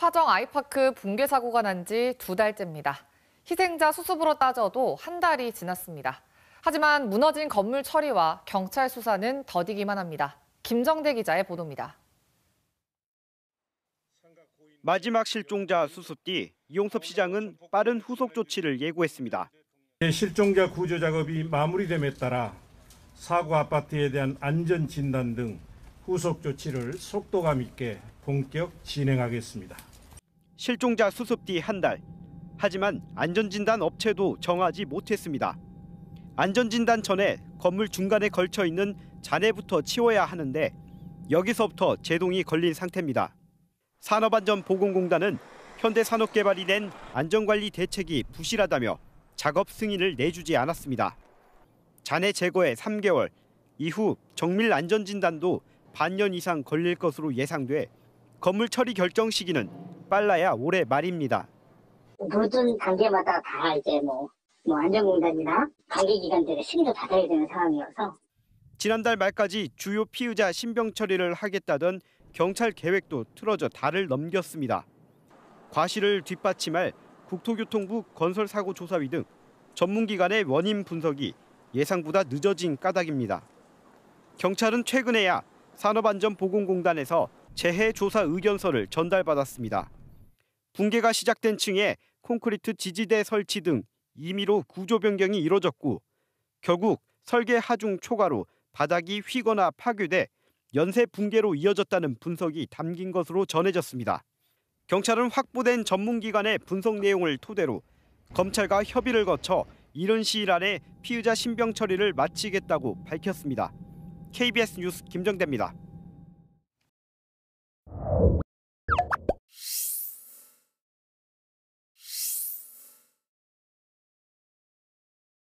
화정 아이파크 붕괴 사고가 난 지 두 달째입니다. 희생자 수습으로 따져도 한 달이 지났습니다. 하지만 무너진 건물 처리와 경찰 수사는 더디기만 합니다. 김정대 기자의 보도입니다. 마지막 실종자 수습 뒤 이용섭 시장은 빠른 후속 조치를 예고했습니다. 실종자 구조 작업이 마무리됨에 따라 사고 아파트에 대한 안전 진단 등 후속 조치를 속도감 있게 본격 진행하겠습니다. 실종자 수습 뒤 한 달. 하지만 안전진단 업체도 정하지 못했습니다. 안전진단 전에 건물 중간에 걸쳐 있는 잔해부터 치워야 하는데 여기서부터 제동이 걸린 상태입니다. 산업안전보건공단은 현대산업개발이 낸 안전관리 대책이 부실하다며 작업 승인을 내주지 않았습니다. 잔해 제거에 3개월, 이후 정밀 안전진단도 반년 이상 걸릴 것으로 예상돼 건물 처리 결정 시기는 빨라야 올해 말입니다. 모든 단계마다 다 이제 뭐, 뭐 안전공단이나 관계기관들의 승인도 받아야 되는 상황이어서 지난달 말까지 주요 피의자 신병 처리를 하겠다던 경찰 계획도 틀어져 달을 넘겼습니다. 과실을 뒷받침할 국토교통부 건설사고 조사위 등 전문기관의 원인 분석이 예상보다 늦어진 까닭입니다. 경찰은 최근에야 산업안전보건공단에서 재해 조사 의견서를 전달받았습니다. 붕괴가 시작된 층에 콘크리트 지지대 설치 등 임의로 구조 변경이 이뤄졌고 결국 설계 하중 초과로 바닥이 휘거나 파괴돼 연쇄 붕괴로 이어졌다는 분석이 담긴 것으로 전해졌습니다. 경찰은 확보된 전문기관의 분석 내용을 토대로 검찰과 협의를 거쳐 이른 시일 안에 피의자 신병 처리를 마치겠다고 밝혔습니다. KBS 뉴스 김정대입니다.